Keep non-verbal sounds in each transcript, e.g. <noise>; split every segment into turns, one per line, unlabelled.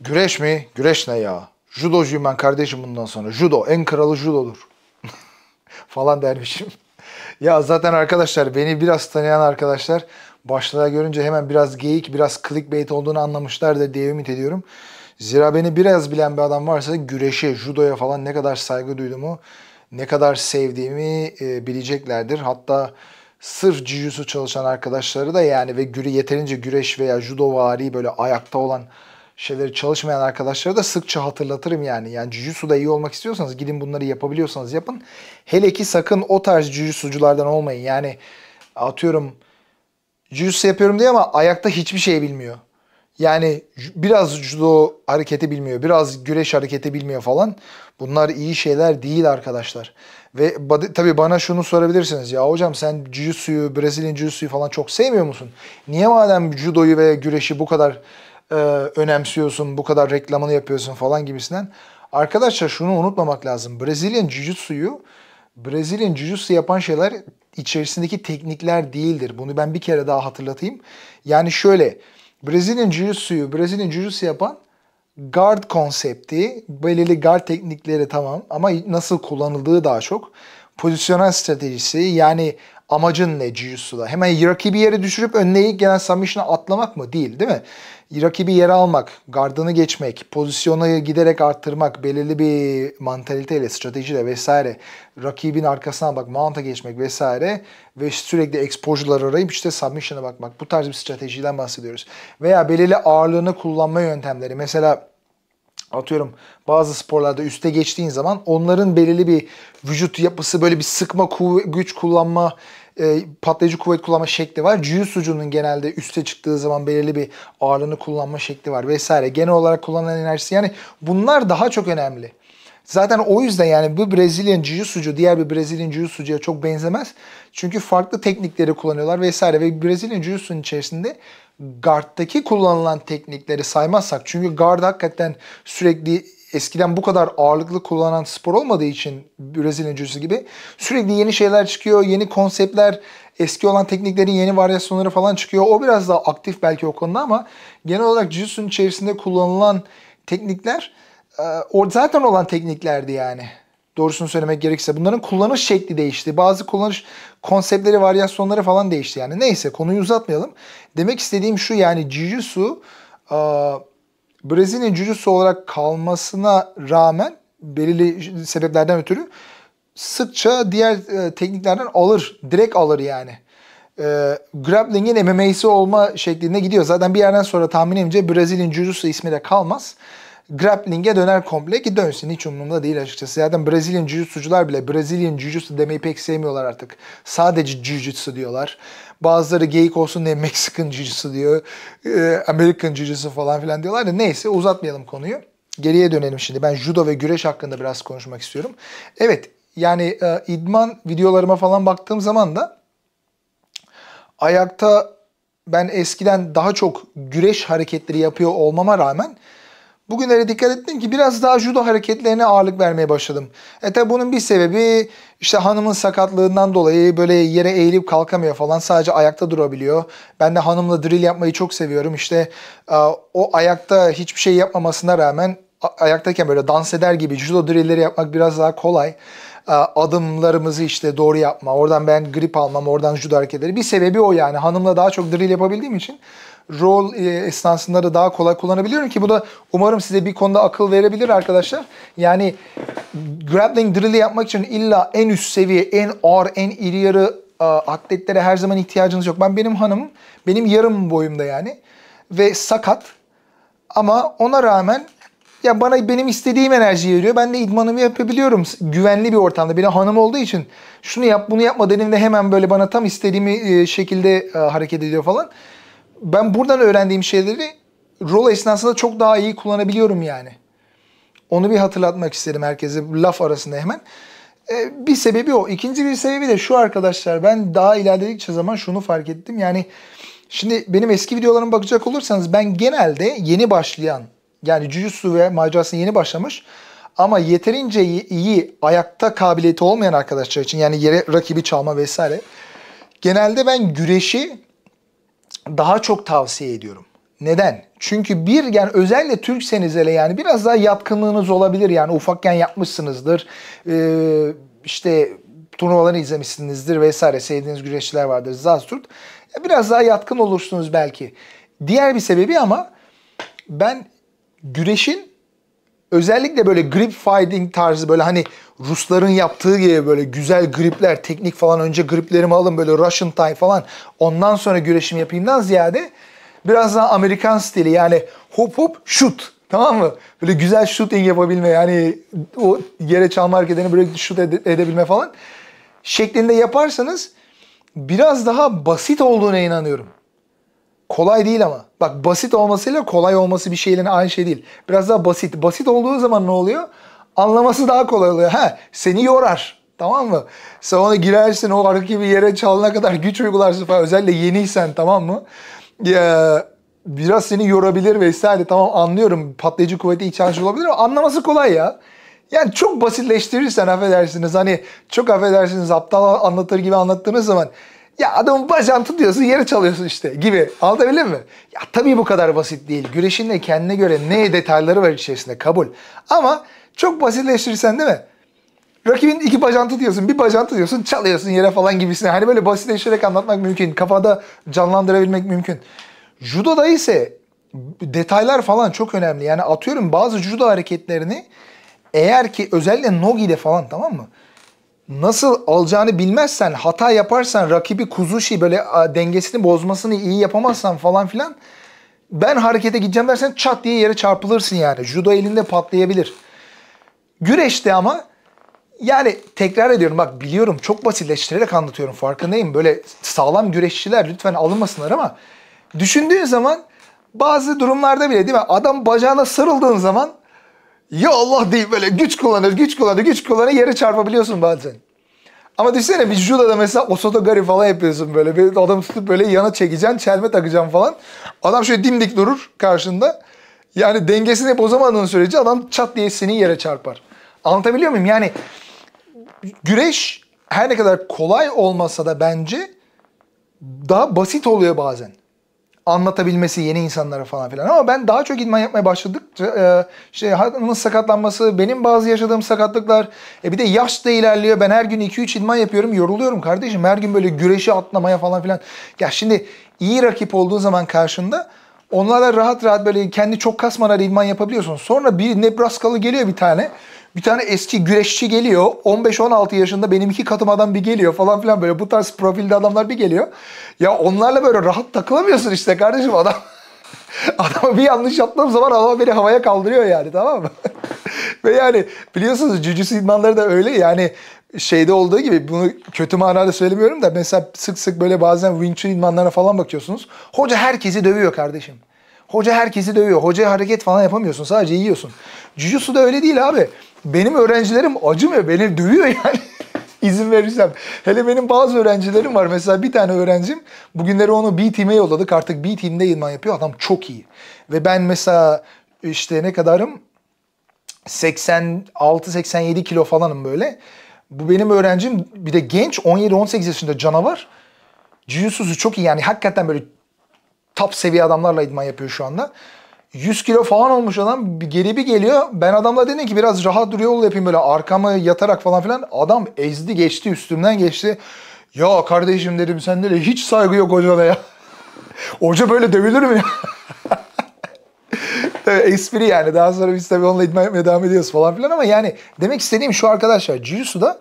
Güreş mi? Güreş ne ya? Judocuyum ben kardeşim bundan sonra. Judo. En kralı judodur. <laughs> Falan dermişim. <laughs> ya zaten arkadaşlar beni biraz tanıyan arkadaşlar başlığa görünce hemen biraz geyik, biraz clickbait olduğunu anlamışlardır diye ümit ediyorum. Zira beni biraz bilen bir adam varsa güreşe, judoya falan ne kadar saygı duyduğumu, ne kadar sevdiğimi e, bileceklerdir. Hatta sırf jiu çalışan arkadaşları da yani ve güre yeterince güreş veya judo vari böyle ayakta olan şeyleri çalışmayan arkadaşlara da sıkça hatırlatırım yani. Yani Jujutsu'da iyi olmak istiyorsanız gidin bunları yapabiliyorsanız yapın. Hele ki sakın o tarz Jujutsu'culardan olmayın. Yani atıyorum Jujutsu yapıyorum diye ama ayakta hiçbir şey bilmiyor. Yani biraz judo hareketi bilmiyor, biraz güreş hareketi bilmiyor falan. Bunlar iyi şeyler değil arkadaşlar. Ve tabii bana şunu sorabilirsiniz. Ya hocam sen jiu-jitsu'yu, Brezilya jiu-jitsu'yu falan çok sevmiyor musun? Niye madem judoyu ve güreşi bu kadar e, önemsiyorsun, bu kadar reklamını yapıyorsun falan gibisinden. Arkadaşlar şunu unutmamak lazım. Brezilyan Jiu-Jitsu'yu Brezilyan Jiu-Jitsu yapan şeyler içerisindeki teknikler değildir. Bunu ben bir kere daha hatırlatayım. Yani şöyle Brezilyan Jiu-Jitsu'yu Brezilyan Jiu-Jitsu yapan guard konsepti, belirli guard teknikleri tamam ama nasıl kullanıldığı daha çok. Pozisyonel stratejisi yani amacın ne Jiu-Jitsu'da? Hemen hani rakibi yere düşürüp önüne gelen submission'a atlamak mı? Değil değil mi? Rakibi yere almak, gardını geçmek, pozisyonu giderek arttırmak, belirli bir mantaliteyle, stratejiyle vesaire, rakibin arkasına bak, mount'a geçmek vesaire ve sürekli exposure'ları arayıp işte submission'a bakmak. Bu tarz bir stratejiden bahsediyoruz. Veya belirli ağırlığını kullanma yöntemleri. Mesela atıyorum bazı sporlarda üste geçtiğin zaman onların belirli bir vücut yapısı böyle bir sıkma güç kullanma e, patlayıcı kuvvet kullanma şekli var. Cüyüz ucunun genelde üste çıktığı zaman belirli bir ağırlığını kullanma şekli var vesaire. Genel olarak kullanılan enerjisi yani bunlar daha çok önemli. Zaten o yüzden yani bu Brezilyan Jiu-Jitsu diğer bir Brezilyan Jiu-Jitsu'ya çok benzemez. Çünkü farklı teknikleri kullanıyorlar vesaire ve Brezilyan Jiu-Jitsu'nun içerisinde guard'daki kullanılan teknikleri saymazsak çünkü guard hakikaten sürekli eskiden bu kadar ağırlıklı kullanan spor olmadığı için Brezilya jiu gibi sürekli yeni şeyler çıkıyor, yeni konseptler, eski olan tekniklerin yeni varyasyonları falan çıkıyor. O biraz daha aktif belki o konuda ama genel olarak jiu içerisinde kullanılan teknikler e, o zaten olan tekniklerdi yani. Doğrusunu söylemek gerekirse bunların kullanış şekli değişti. Bazı kullanış konseptleri, varyasyonları falan değişti yani. Neyse konuyu uzatmayalım. Demek istediğim şu yani Jiu-Jitsu Brezilya jiu olarak kalmasına rağmen belirli sebeplerden ötürü sıkça diğer e, tekniklerden alır. Direkt alır yani e, grappling'in MMA'si olma şeklinde gidiyor. Zaten bir yerden sonra tahminimce Brezilya'nın jiu ismi de kalmaz grappling'e döner komple ki dönsün hiç umurumda değil açıkçası. Zaten Brezilyan jiu-jitsucular bile Brezilyan jiu-jitsu demeyi pek sevmiyorlar artık. Sadece jiu-jitsu diyorlar. Bazıları geyik olsun diye Mexican jiu-jitsu diyor. E, American jiu-jitsu falan filan diyorlar da neyse uzatmayalım konuyu. Geriye dönelim şimdi. Ben judo ve güreş hakkında biraz konuşmak istiyorum. Evet yani e, idman videolarıma falan baktığım zaman da ayakta ben eskiden daha çok güreş hareketleri yapıyor olmama rağmen Bugünlere dikkat ettim ki biraz daha judo hareketlerine ağırlık vermeye başladım. E tabi bunun bir sebebi işte hanımın sakatlığından dolayı böyle yere eğilip kalkamıyor falan sadece ayakta durabiliyor. Ben de hanımla drill yapmayı çok seviyorum. işte e, o ayakta hiçbir şey yapmamasına rağmen ayaktayken böyle dans eder gibi judo drillleri yapmak biraz daha kolay. E, adımlarımızı işte doğru yapma, oradan ben grip almam, oradan judo hareketleri. Bir sebebi o yani hanımla daha çok drill yapabildiğim için rol e, esnasında da daha kolay kullanabiliyorum ki bu da umarım size bir konuda akıl verebilir arkadaşlar. Yani grappling drill'i yapmak için illa en üst seviye, en ağır, en iri yarı e, atletlere her zaman ihtiyacınız yok. Ben benim hanım benim yarım boyumda yani ve sakat ama ona rağmen ya bana benim istediğim enerjiyi veriyor. Ben de idmanımı yapabiliyorum güvenli bir ortamda. Benim hanım olduğu için şunu yap bunu yapma dediğimde hemen böyle bana tam istediğimi e, şekilde hareket ediyor falan ben buradan öğrendiğim şeyleri rol esnasında çok daha iyi kullanabiliyorum yani. Onu bir hatırlatmak isterim herkese laf arasında hemen. Ee, bir sebebi o. İkinci bir sebebi de şu arkadaşlar. Ben daha ilerledikçe zaman şunu fark ettim. Yani şimdi benim eski videolarıma bakacak olursanız ben genelde yeni başlayan yani Jujutsu ve macerasına yeni başlamış ama yeterince iyi ayakta kabiliyeti olmayan arkadaşlar için yani yere rakibi çalma vesaire genelde ben güreşi daha çok tavsiye ediyorum. Neden? Çünkü bir yani özellikle Türkseniz hele yani biraz daha yatkınlığınız olabilir. Yani ufakken yapmışsınızdır. Ee, işte turnuvaları izlemişsinizdir vesaire. Sevdiğiniz güreşçiler vardır. Zasturt. Biraz daha yatkın olursunuz belki. Diğer bir sebebi ama ben güreşin özellikle böyle grip fighting tarzı böyle hani Rusların yaptığı gibi böyle güzel gripler, teknik falan önce griplerimi alın böyle Russian tie falan ondan sonra güreşim yapayımdan ziyade biraz daha Amerikan stili yani hop hop shoot tamam mı? Böyle güzel shooting yapabilme yani o yere çalma hareketlerini böyle shoot ede- edebilme falan şeklinde yaparsanız biraz daha basit olduğuna inanıyorum. Kolay değil ama. Bak basit olmasıyla kolay olması bir şeyle aynı şey değil. Biraz daha basit. Basit olduğu zaman ne oluyor? Anlaması daha kolay oluyor. Ha, seni yorar. Tamam mı? Sen ona girersin o arka bir yere çalına kadar güç uygularsın falan. Özellikle yeniysen tamam mı? Ya, biraz seni yorabilir vesaire. Tamam anlıyorum patlayıcı kuvveti ihtiyaç olabilir ama anlaması kolay ya. Yani çok basitleştirirsen affedersiniz hani çok affedersiniz aptal anlatır gibi anlattığınız zaman ya adamın bacağını diyorsun, yere çalıyorsun işte gibi. Anlatabildim mi? Ya tabii bu kadar basit değil. Güreşin de kendine göre ne detayları var içerisinde kabul. Ama çok basitleştirirsen değil mi? Rakibin iki bacağını diyorsun, bir bacağını diyorsun, çalıyorsun yere falan gibisine. Hani böyle basitleştirerek anlatmak mümkün. Kafada canlandırabilmek mümkün. Judo'da ise detaylar falan çok önemli. Yani atıyorum bazı judo hareketlerini eğer ki özellikle nogi ile falan tamam mı? nasıl alacağını bilmezsen, hata yaparsan, rakibi kuzuşi böyle dengesini bozmasını iyi yapamazsan falan filan ben harekete gideceğim dersen çat diye yere çarpılırsın yani. Judo elinde patlayabilir. Güreşte ama yani tekrar ediyorum bak biliyorum çok basitleştirerek anlatıyorum farkındayım. Böyle sağlam güreşçiler lütfen alınmasınlar ama düşündüğün zaman bazı durumlarda bile değil mi? Adam bacağına sarıldığın zaman ya Allah deyip böyle güç kullanır, güç kullanır, güç kullanır yere çarpabiliyorsun bazen. Ama düşünsene bir judoda mesela osotogari falan yapıyorsun böyle. Bir adam tutup böyle yana çekeceksin, çelme takacaksın falan. Adam şöyle dimdik durur karşında. Yani dengesini bozamadığın sürece adam çat diye seni yere çarpar. Anlatabiliyor muyum? Yani güreş her ne kadar kolay olmasa da bence daha basit oluyor bazen anlatabilmesi yeni insanlara falan filan. Ama ben daha çok idman yapmaya başladıkça e, şey hanımın sakatlanması, benim bazı yaşadığım sakatlıklar, e bir de yaş da ilerliyor. Ben her gün 2-3 idman yapıyorum, yoruluyorum kardeşim. Her gün böyle güreşi atlamaya falan filan. Ya şimdi iyi rakip olduğun zaman karşında onlarla rahat rahat böyle kendi çok kasmadan idman yapabiliyorsun. Sonra bir Nebraskalı geliyor bir tane bir tane eski güreşçi geliyor. 15-16 yaşında benimki iki katım adam bir geliyor falan filan böyle bu tarz profilde adamlar bir geliyor. Ya onlarla böyle rahat takılamıyorsun işte kardeşim adam. <laughs> Adama bir yanlış yaptığım zaman adam beni havaya kaldırıyor yani tamam mı? <laughs> Ve yani biliyorsunuz cücü idmanları da öyle yani şeyde olduğu gibi bunu kötü manada söylemiyorum da mesela sık sık böyle bazen Wing Chun idmanlarına falan bakıyorsunuz. Hoca herkesi dövüyor kardeşim. Hoca herkesi dövüyor. Hoca hareket falan yapamıyorsun. Sadece yiyorsun. Cücusu da öyle değil abi. Benim öğrencilerim acımıyor. Beni dövüyor yani. <laughs> İzin verirsem. Hele benim bazı öğrencilerim var. Mesela bir tane öğrencim bugünleri onu B team'e yolladık. Artık B team'de idman yapıyor. Adam çok iyi. Ve ben mesela işte ne kadarım? 86-87 kilo falanım böyle. Bu benim öğrencim bir de genç 17-18 yaşında canavar. Jiu-Jitsu'su çok iyi yani hakikaten böyle top seviye adamlarla idman yapıyor şu anda. 100 kilo falan olmuş adam geri bir geliyor. Ben adamla dedim ki biraz rahat duruyor yol yapayım böyle arkamı yatarak falan filan. Adam ezdi geçti üstümden geçti. Ya kardeşim dedim sende de hiç saygı yok hocada ya. <laughs> Hoca böyle dövülür mü ya? <laughs> Espri yani daha sonra biz tabii onunla idman yapmaya devam ediyoruz falan filan ama yani demek istediğim şu arkadaşlar Jiu-Jitsu'da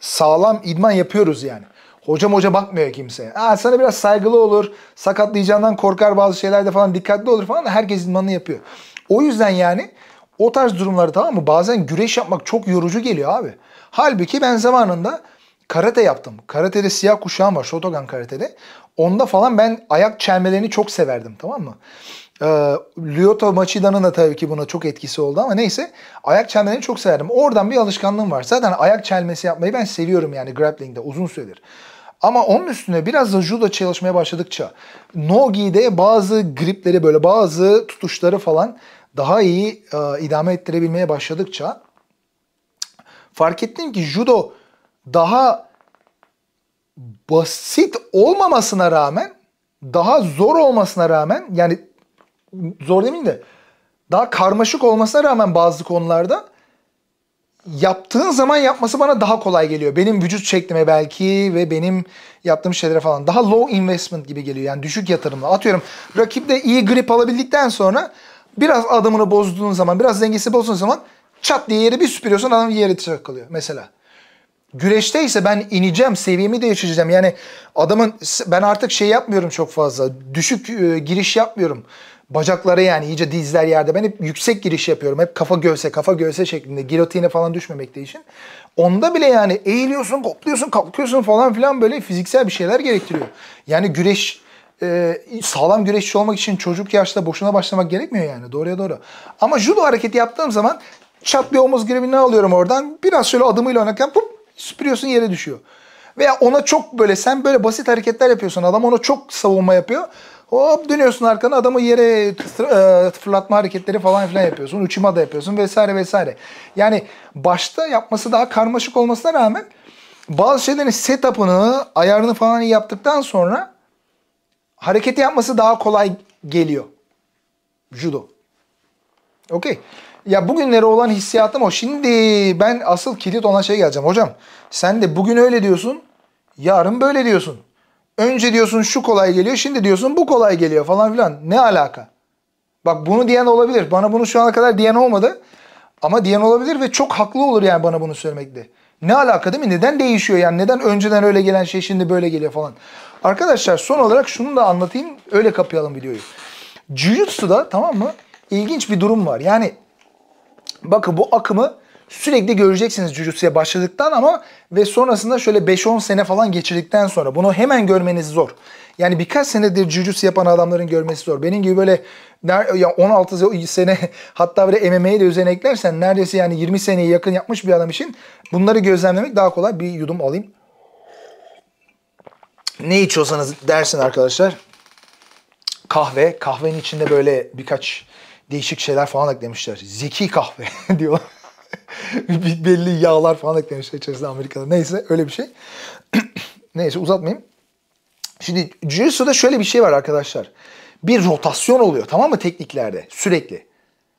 sağlam idman yapıyoruz yani. Hocam hoca bakmıyor kimseye. Aa, sana biraz saygılı olur. Sakatlayacağından korkar bazı şeylerde falan dikkatli olur falan. Herkes idmanını yapıyor. O yüzden yani o tarz durumları tamam mı? Bazen güreş yapmak çok yorucu geliyor abi. Halbuki ben zamanında karate yaptım. Karate'de siyah kuşağım var. Shotokan karate'de. Onda falan ben ayak çelmelerini çok severdim tamam mı? Ee, Lyoto Machida'nın da tabii ki buna çok etkisi oldu ama neyse. Ayak çelmelerini çok severdim. Oradan bir alışkanlığım var. Zaten ayak çelmesi yapmayı ben seviyorum yani grappling'de uzun süredir. Ama onun üstüne biraz da judo çalışmaya başladıkça Nogi'de bazı gripleri böyle bazı tutuşları falan daha iyi e, idame ettirebilmeye başladıkça fark ettim ki judo daha basit olmamasına rağmen daha zor olmasına rağmen yani zor demeyeyim de daha karmaşık olmasına rağmen bazı konularda yaptığın zaman yapması bana daha kolay geliyor. Benim vücut şeklime belki ve benim yaptığım şeylere falan. Daha low investment gibi geliyor. Yani düşük yatırımla Atıyorum rakip de iyi grip alabildikten sonra biraz adımını bozduğun zaman, biraz dengesi bozduğun zaman çat diye yeri bir süpürüyorsun adam yere takılıyor mesela. Güreşte ise ben ineceğim, seviyemi değiştireceğim. Yani adamın ben artık şey yapmıyorum çok fazla. Düşük e, giriş yapmıyorum. Bacakları yani iyice dizler yerde. Ben hep yüksek giriş yapıyorum. Hep kafa göğse kafa göğse şeklinde. Girotine falan düşmemek de için. Onda bile yani eğiliyorsun, kopluyorsun, kalkıyorsun falan filan böyle fiziksel bir şeyler gerektiriyor. Yani güreş e, sağlam güreşçi olmak için çocuk yaşta boşuna başlamak gerekmiyor yani. Doğruya doğru. Ama judo hareketi yaptığım zaman çat bir omuz ne alıyorum oradan. Biraz şöyle adımıyla oynarken pum süpürüyorsun yere düşüyor. Veya ona çok böyle sen böyle basit hareketler yapıyorsun. Adam ona çok savunma yapıyor. Hop dönüyorsun arkana adamı yere fırlatma e, hareketleri falan filan yapıyorsun. Uçuma da yapıyorsun vesaire vesaire. Yani başta yapması daha karmaşık olmasına rağmen bazı şeylerin setup'ını, ayarını falan yaptıktan sonra hareketi yapması daha kolay geliyor. Judo. Okey. Ya bugünlere olan hissiyatım o. Şimdi ben asıl kilit olan şey geleceğim. Hocam sen de bugün öyle diyorsun, yarın böyle diyorsun. Önce diyorsun şu kolay geliyor, şimdi diyorsun bu kolay geliyor falan filan. Ne alaka? Bak bunu diyen olabilir. Bana bunu şu ana kadar diyen olmadı. Ama diyen olabilir ve çok haklı olur yani bana bunu söylemekte. Ne alaka değil mi? Neden değişiyor yani? Neden önceden öyle gelen şey şimdi böyle geliyor falan. Arkadaşlar son olarak şunu da anlatayım. Öyle kapayalım videoyu. Jiu-Jitsu'da tamam mı? İlginç bir durum var. Yani bakın bu akımı sürekli göreceksiniz Jujutsu'ya başladıktan ama ve sonrasında şöyle 5-10 sene falan geçirdikten sonra bunu hemen görmeniz zor. Yani birkaç senedir Jujutsu yapan adamların görmesi zor. Benim gibi böyle ya 16 sene <laughs> hatta böyle MMA'yi de üzerine eklersen neredeyse yani 20 seneye yakın yapmış bir adam için bunları gözlemlemek daha kolay. Bir yudum alayım. Ne içiyorsanız dersin arkadaşlar. Kahve. Kahvenin içinde böyle birkaç değişik şeyler falan eklemişler. Zeki kahve <laughs> diyorlar. <laughs> belli yağlar falan eklemişler içerisinde Amerika'da. Neyse öyle bir şey. <clears throat> Neyse uzatmayayım. Şimdi Jiu-Jitsu'da şöyle bir şey var arkadaşlar. Bir rotasyon oluyor tamam mı tekniklerde sürekli.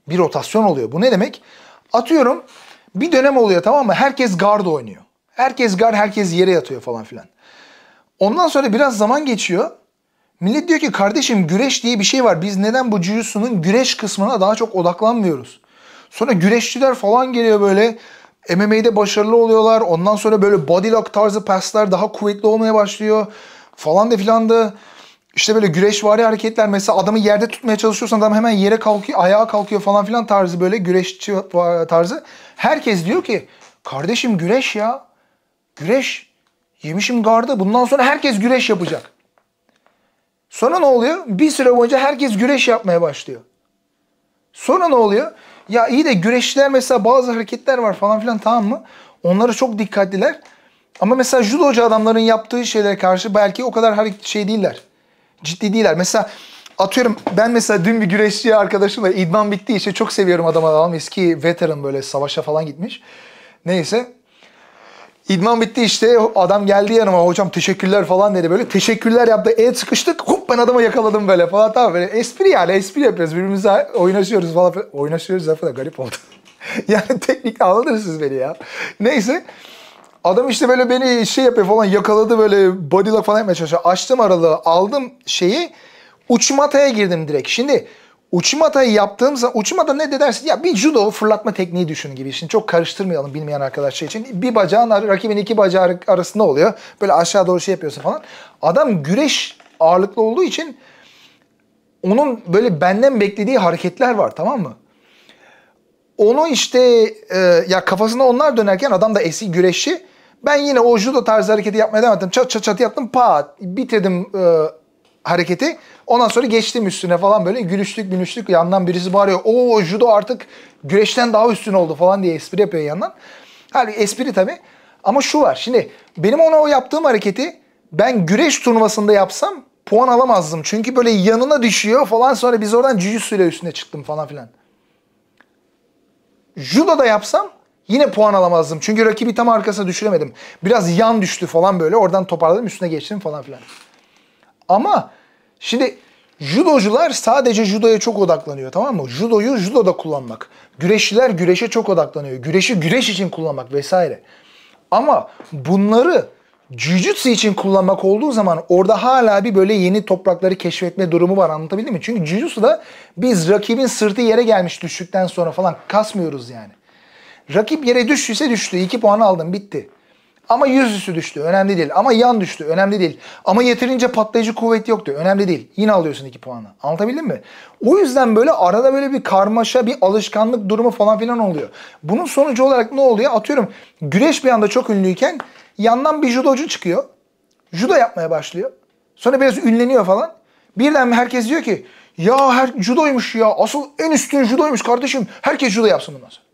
Bir rotasyon oluyor. Bu ne demek? Atıyorum bir dönem oluyor tamam mı? Herkes guard oynuyor. Herkes guard, herkes yere yatıyor falan filan. Ondan sonra biraz zaman geçiyor. Millet diyor ki kardeşim güreş diye bir şey var. Biz neden bu jiu güreş kısmına daha çok odaklanmıyoruz? Sonra güreşçiler falan geliyor böyle. MMA'de başarılı oluyorlar. Ondan sonra böyle body lock tarzı paslar daha kuvvetli olmaya başlıyor. Falan da filan da. İşte böyle güreşvari hareketler mesela adamı yerde tutmaya çalışıyorsan adam hemen yere kalkıyor, ayağa kalkıyor falan filan tarzı böyle güreşçi tarzı. Herkes diyor ki kardeşim güreş ya. Güreş. Yemişim gardı. Bundan sonra herkes güreş yapacak. Sonra ne oluyor? Bir süre boyunca herkes güreş yapmaya başlıyor. Sonra ne oluyor? Ya iyi de güreşçiler mesela bazı hareketler var falan filan tamam mı? Onlara çok dikkatliler. Ama mesela judocu adamların yaptığı şeylere karşı belki o kadar şey değiller. Ciddi değiller. Mesela atıyorum ben mesela dün bir güreşçi arkadaşımla idman bittiği için çok seviyorum adamı adam eski veteran böyle savaşa falan gitmiş. Neyse İdman bitti işte adam geldi yanıma hocam teşekkürler falan dedi böyle teşekkürler yaptı el sıkıştık ben adamı yakaladım böyle falan tamam böyle espri yani espri yapıyoruz birbirimize oynaşıyoruz falan filan. Oynaşıyoruz lafı da garip oldu. <laughs> yani teknik anladınız siz beni ya. Neyse. Adam işte böyle beni şey yapıyor falan yakaladı böyle body lock falan yapmaya çalışıyor. Açtım aralığı aldım şeyi uçum ataya girdim direkt. Şimdi uçum atayı yaptığım zaman uçum ata ne de ya bir judo fırlatma tekniği düşün gibi. Şimdi çok karıştırmayalım bilmeyen arkadaşlar şey için. Bir bacağın rakibin iki bacağı arasında oluyor. Böyle aşağı doğru şey yapıyorsun falan. Adam güreş ağırlıklı olduğu için onun böyle benden beklediği hareketler var tamam mı? Onu işte e, ya kafasına onlar dönerken adam da eski güreşçi. Ben yine o judo tarzı hareketi yapmaya devam ettim. Çat çat çat yaptım pat bitirdim e, hareketi. Ondan sonra geçtim üstüne falan böyle gülüştük gülüştük yandan birisi bağırıyor. O judo artık güreşten daha üstün oldu falan diye espri yapıyor yandan. Halbuki espri tabii. Ama şu var şimdi benim ona o yaptığım hareketi ben güreş turnuvasında yapsam puan alamazdım. Çünkü böyle yanına düşüyor falan sonra biz oradan Jujutsu ile üstüne çıktım falan filan. Judo da yapsam yine puan alamazdım. Çünkü rakibi tam arkasına düşüremedim. Biraz yan düştü falan böyle. Oradan toparladım üstüne geçtim falan filan. Ama şimdi judocular sadece judoya çok odaklanıyor tamam mı? Judoyu judoda kullanmak. Güreşçiler güreşe çok odaklanıyor. Güreşi güreş için kullanmak vesaire. Ama bunları Jujutsu için kullanmak olduğu zaman orada hala bir böyle yeni toprakları keşfetme durumu var anlatabildim mi? Çünkü Jujutsu'da biz rakibin sırtı yere gelmiş düştükten sonra falan kasmıyoruz yani. Rakip yere düştüyse düştü. 2 puan aldım bitti. Ama yüzüsü düştü. Önemli değil. Ama yan düştü. Önemli değil. Ama yeterince patlayıcı kuvvet yoktu. Önemli değil. Yine alıyorsun iki puanı. Anlatabildim mi? O yüzden böyle arada böyle bir karmaşa, bir alışkanlık durumu falan filan oluyor. Bunun sonucu olarak ne oluyor? Atıyorum güreş bir anda çok ünlüyken yandan bir judocu çıkıyor. Judo yapmaya başlıyor. Sonra biraz ünleniyor falan. Birden herkes diyor ki ya her judoymuş ya. Asıl en üstün judoymuş kardeşim. Herkes judo yapsın bundan sonra.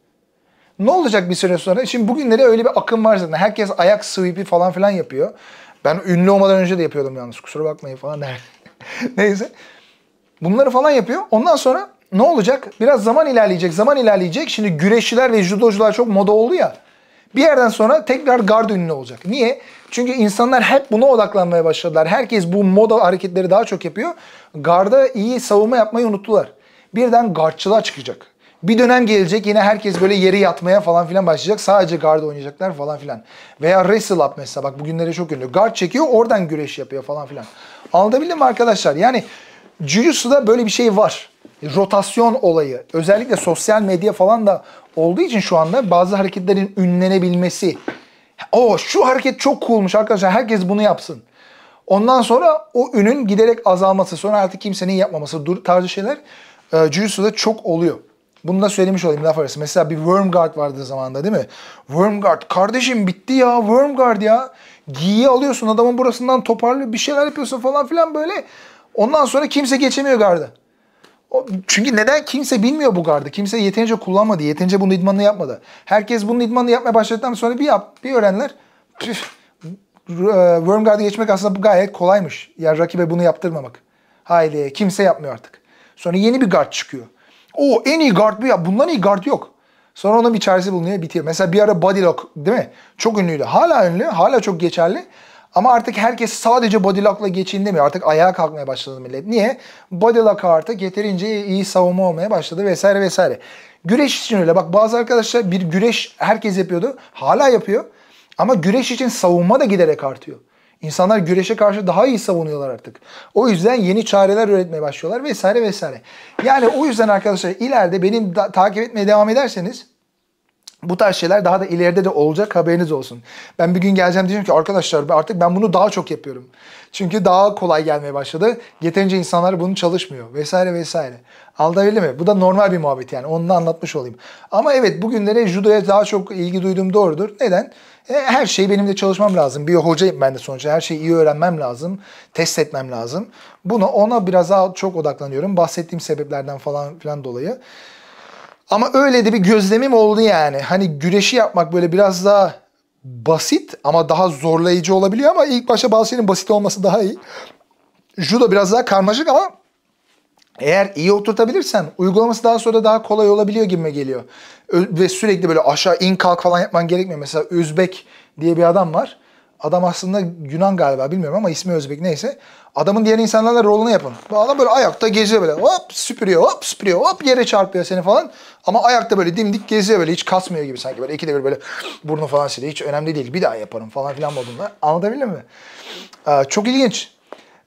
Ne olacak bir süre sonra? Şimdi bugünleri öyle bir akım var zaten. Herkes ayak sweep'i falan filan yapıyor. Ben ünlü olmadan önce de yapıyordum yalnız. Kusura bakmayın falan. <laughs> Neyse. Bunları falan yapıyor. Ondan sonra ne olacak? Biraz zaman ilerleyecek, zaman ilerleyecek. Şimdi güreşçiler ve judocular çok moda oldu ya. Bir yerden sonra tekrar gard ünlü olacak. Niye? Çünkü insanlar hep buna odaklanmaya başladılar. Herkes bu moda hareketleri daha çok yapıyor. Garda iyi savunma yapmayı unuttular. Birden gardçılığa çıkacak. Bir dönem gelecek yine herkes böyle yeri yatmaya falan filan başlayacak. Sadece guard oynayacaklar falan filan. Veya wrestle up mesela bak bugünlere çok ünlü. Guard çekiyor oradan güreş yapıyor falan filan. Anlatabildim mi arkadaşlar? Yani Jiu-Jitsu'da böyle bir şey var. Rotasyon olayı. Özellikle sosyal medya falan da olduğu için şu anda bazı hareketlerin ünlenebilmesi. O şu hareket çok coolmuş arkadaşlar herkes bunu yapsın. Ondan sonra o ünün giderek azalması, sonra artık kimsenin yapmaması dur tarzı şeyler e, jiu çok oluyor. Bunu da söylemiş olayım laf arası. Mesela bir Wormguard vardı zamanında değil mi? Wormguard kardeşim bitti ya Wormguard ya. Giyi alıyorsun adamın burasından toparlıyor bir şeyler yapıyorsun falan filan böyle. Ondan sonra kimse geçemiyor garda. Çünkü neden kimse bilmiyor bu gardı. Kimse yeterince kullanmadı. Yeterince bunun idmanını yapmadı. Herkes bunun idmanını yapmaya başladıktan sonra bir yap, bir öğrenler. Püf, e, Wormguard'ı geçmek aslında bu gayet kolaymış. Ya yani rakibe bunu yaptırmamak. Haydi kimse yapmıyor artık. Sonra yeni bir guard çıkıyor. O en iyi guard bu ya. Bundan iyi guard yok. Sonra onun bir çaresi bulunuyor bitiyor. Mesela bir ara body lock değil mi? Çok ünlüydü. Hala ünlü. Hala çok geçerli. Ama artık herkes sadece body lock'la geçin demiyor. Artık ayağa kalkmaya başladı millet. Niye? Body lock artık yeterince iyi savunma olmaya başladı vesaire vesaire. Güreş için öyle. Bak bazı arkadaşlar bir güreş herkes yapıyordu. Hala yapıyor. Ama güreş için savunma da giderek artıyor. İnsanlar güreşe karşı daha iyi savunuyorlar artık. O yüzden yeni çareler üretmeye başlıyorlar vesaire vesaire. Yani o yüzden arkadaşlar ileride benim takip etmeye devam ederseniz bu tarz şeyler daha da ileride de olacak haberiniz olsun. Ben bir gün geleceğim diyeceğim ki arkadaşlar artık ben bunu daha çok yapıyorum. Çünkü daha kolay gelmeye başladı. Yeterince insanlar bunu çalışmıyor vesaire vesaire. Aldabildi mi? Bu da normal bir muhabbet yani onu da anlatmış olayım. Ama evet bugünlere judoya daha çok ilgi duyduğum doğrudur. Neden? E, her şey benim de çalışmam lazım. Bir hocayım ben de sonuçta. Her şeyi iyi öğrenmem lazım. Test etmem lazım. Buna ona biraz daha çok odaklanıyorum. Bahsettiğim sebeplerden falan filan dolayı. Ama öyle de bir gözlemim oldu yani. Hani güreşi yapmak böyle biraz daha basit ama daha zorlayıcı olabiliyor ama ilk başta bazı şeylerin basit olması daha iyi. Judo biraz daha karmaşık ama eğer iyi oturtabilirsen uygulaması daha sonra daha kolay olabiliyor gibime geliyor. Ve sürekli böyle aşağı in kalk falan yapman gerekmiyor. Mesela Özbek diye bir adam var. Adam aslında Yunan galiba bilmiyorum ama ismi Özbek neyse. Adamın diğer insanlarla rolünü yapın. Bu adam böyle ayakta geziyor böyle hop süpürüyor hop süpürüyor hop yere çarpıyor seni falan. Ama ayakta böyle dimdik geziyor böyle hiç kasmıyor gibi sanki böyle ikide bir böyle <sniffs> burnu falan siliyor. Hiç önemli değil bir daha yaparım falan filan modunda. Anlatabildim mi? Ee, çok ilginç.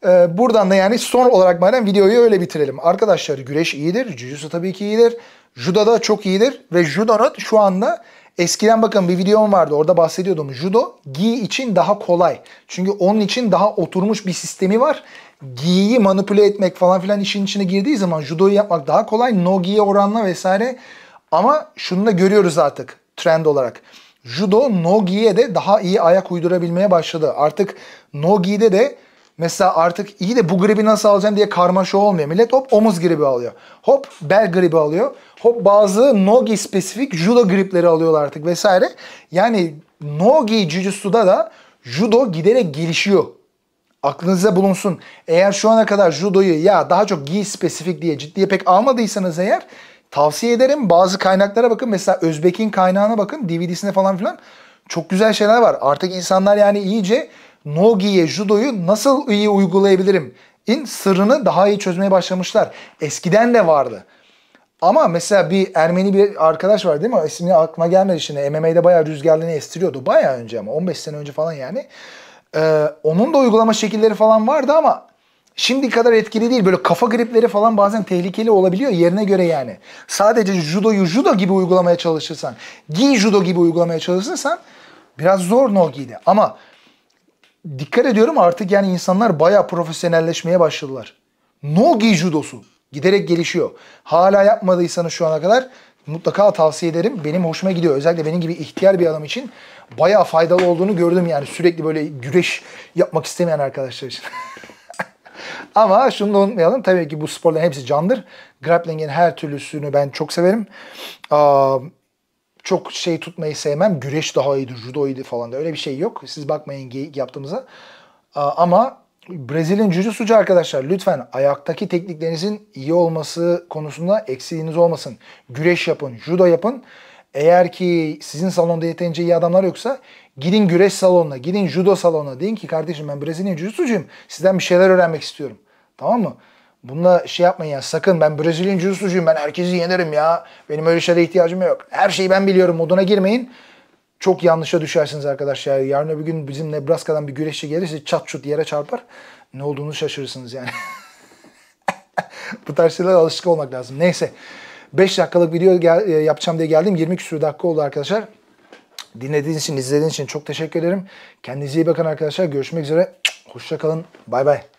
Ee, buradan da yani son olarak madem videoyu öyle bitirelim. Arkadaşlar güreş iyidir. jiu tabii ki iyidir. Judo da çok iyidir ve Judo'nun şu anda Eskiden bakın bir videom vardı orada bahsediyordum. Judo gi için daha kolay. Çünkü onun için daha oturmuş bir sistemi var. Gi'yi manipüle etmek falan filan işin içine girdiği zaman judoyu yapmak daha kolay. No gi'ye oranla vesaire. Ama şunu da görüyoruz artık trend olarak. Judo no gi'ye de daha iyi ayak uydurabilmeye başladı. Artık no gi'de de Mesela artık iyi de bu gribi nasıl alacağım diye karmaşa olmuyor. Millet hop omuz gribi alıyor. Hop bel gribi alıyor. Hop bazı Nogi spesifik judo gripleri alıyorlar artık vesaire. Yani Nogi Jujutsu'da da judo giderek gelişiyor. Aklınızda bulunsun. Eğer şu ana kadar judoyu ya daha çok gi spesifik diye ciddiye pek almadıysanız eğer tavsiye ederim. Bazı kaynaklara bakın. Mesela Özbek'in kaynağına bakın. DVD'sine falan filan. Çok güzel şeyler var. Artık insanlar yani iyice Nogi'ye judoyu nasıl iyi uygulayabilirim? in sırrını daha iyi çözmeye başlamışlar. Eskiden de vardı. Ama mesela bir Ermeni bir arkadaş var değil mi? İsmini aklıma gelmedi şimdi. MMA'de bayağı rüzgarlığını estiriyordu. Bayağı önce ama 15 sene önce falan yani. Ee, onun da uygulama şekilleri falan vardı ama şimdi kadar etkili değil. Böyle kafa gripleri falan bazen tehlikeli olabiliyor yerine göre yani. Sadece judoyu judo gibi uygulamaya çalışırsan, gi judo gibi uygulamaya çalışırsan biraz zor no nogi'de. Ama dikkat ediyorum artık yani insanlar bayağı profesyonelleşmeye başladılar. No gi judosu. Giderek gelişiyor. Hala yapmadıysanız şu ana kadar mutlaka tavsiye ederim. Benim hoşuma gidiyor. Özellikle benim gibi ihtiyar bir adam için bayağı faydalı olduğunu gördüm yani. Sürekli böyle güreş yapmak istemeyen arkadaşlar için. <laughs> Ama şunu da unutmayalım. Tabii ki bu sporların hepsi candır. Grappling'in her türlüsünü ben çok severim. Aa, çok şey tutmayı sevmem. Güreş daha iyiydi, judo iyiydi falan da öyle bir şey yok. Siz bakmayın yaptığımıza. Aa, ama Brezil'in cücüsücü arkadaşlar lütfen ayaktaki tekniklerinizin iyi olması konusunda eksiğiniz olmasın. Güreş yapın, judo yapın. Eğer ki sizin salonda yeterince iyi adamlar yoksa gidin güreş salonuna, gidin judo salonuna. Deyin ki kardeşim ben Brezilya cücüsücüyüm. Sizden bir şeyler öğrenmek istiyorum. Tamam mı? bunda şey yapmayın ya sakın ben Brezilya cücüsücüyüm ben herkesi yenerim ya. Benim öyle şeylere ihtiyacım yok. Her şeyi ben biliyorum moduna girmeyin. Çok yanlışa düşersiniz arkadaşlar. Yarın öbür gün bizim Nebraska'dan bir güreşçi gelirse çat çut yere çarpar. Ne olduğunu şaşırırsınız yani. <laughs> Bu tarz şeylere alışık olmak lazım. Neyse. 5 dakikalık video gel, e, yapacağım diye geldim. 20 küsur dakika oldu arkadaşlar. Dinlediğiniz için, izlediğiniz için çok teşekkür ederim. Kendinize iyi bakın arkadaşlar. Görüşmek üzere. Hoşça kalın. Bay bay.